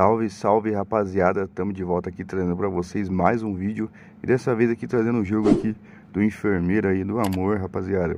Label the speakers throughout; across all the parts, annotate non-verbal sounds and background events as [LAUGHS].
Speaker 1: Salve, salve rapaziada, estamos de volta aqui trazendo para vocês mais um vídeo E dessa vez aqui trazendo o um jogo aqui do Enfermeiro aí do Amor, rapaziada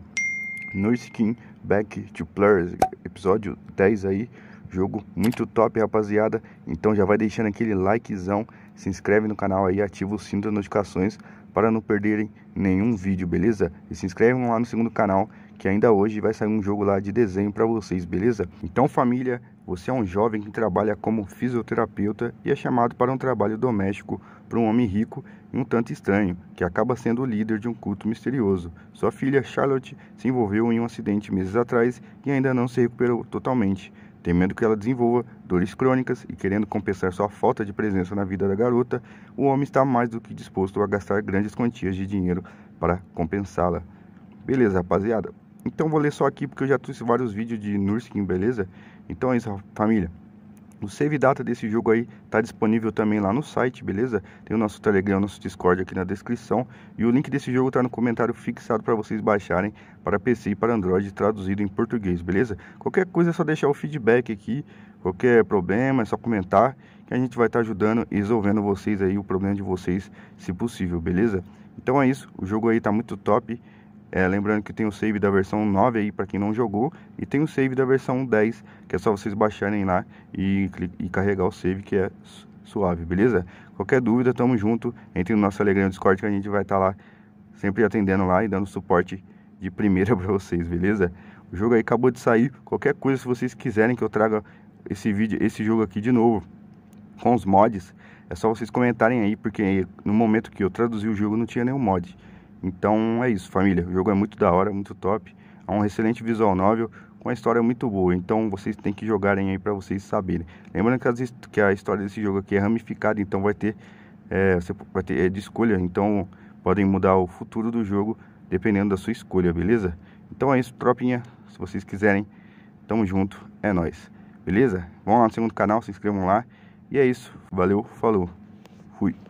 Speaker 1: No Skin Back to Players, episódio 10 aí Jogo muito top, rapaziada Então já vai deixando aquele likezão, se inscreve no canal aí, ativa o sino das notificações Para não perderem nenhum vídeo, beleza? E se inscrevam lá no segundo canal que ainda hoje vai sair um jogo lá de desenho para vocês, beleza? Então família, você é um jovem que trabalha como fisioterapeuta e é chamado para um trabalho doméstico por um homem rico e um tanto estranho, que acaba sendo o líder de um culto misterioso. Sua filha Charlotte se envolveu em um acidente meses atrás e ainda não se recuperou totalmente. Temendo que ela desenvolva dores crônicas e querendo compensar sua falta de presença na vida da garota, o homem está mais do que disposto a gastar grandes quantias de dinheiro para compensá-la. Beleza, rapaziada? Então vou ler só aqui porque eu já trouxe vários vídeos de Nurskin, beleza? Então é isso, família. O save data desse jogo aí tá disponível também lá no site, beleza? Tem o nosso Telegram, nosso Discord aqui na descrição e o link desse jogo tá no comentário fixado para vocês baixarem para PC e para Android traduzido em português, beleza? Qualquer coisa é só deixar o feedback aqui, qualquer problema é só comentar que a gente vai estar tá ajudando e resolvendo vocês aí o problema de vocês, se possível, beleza? Então é isso, o jogo aí tá muito top. É, lembrando que tem o save da versão 9 aí para quem não jogou e tem o save da versão 10, que é só vocês baixarem lá e, e carregar o save que é suave, beleza? Qualquer dúvida, tamo junto, entre no nosso Telegram Discord que a gente vai estar tá lá sempre atendendo lá e dando suporte de primeira [LAUGHS] para vocês, beleza? O jogo aí acabou de sair, qualquer coisa se vocês quiserem que eu traga esse vídeo, esse jogo aqui de novo com os mods, é só vocês comentarem aí, porque no momento que eu traduzi o jogo não tinha nenhum mod. Então é isso, família. O jogo é muito da hora, muito top. É um excelente visual novel com uma história muito boa. Então vocês têm que jogarem aí para vocês saberem. Lembrando que, as, que, a história desse jogo aqui é ramificada, então vai ter, é, você vai ter é de escolha. Então podem mudar o futuro do jogo dependendo da sua escolha, beleza? Então é isso, tropinha. Se vocês quiserem, tamo junto, é nós. Beleza? Vão lá no segundo canal, se inscrevam lá. E é isso. Valeu, falou. Fui.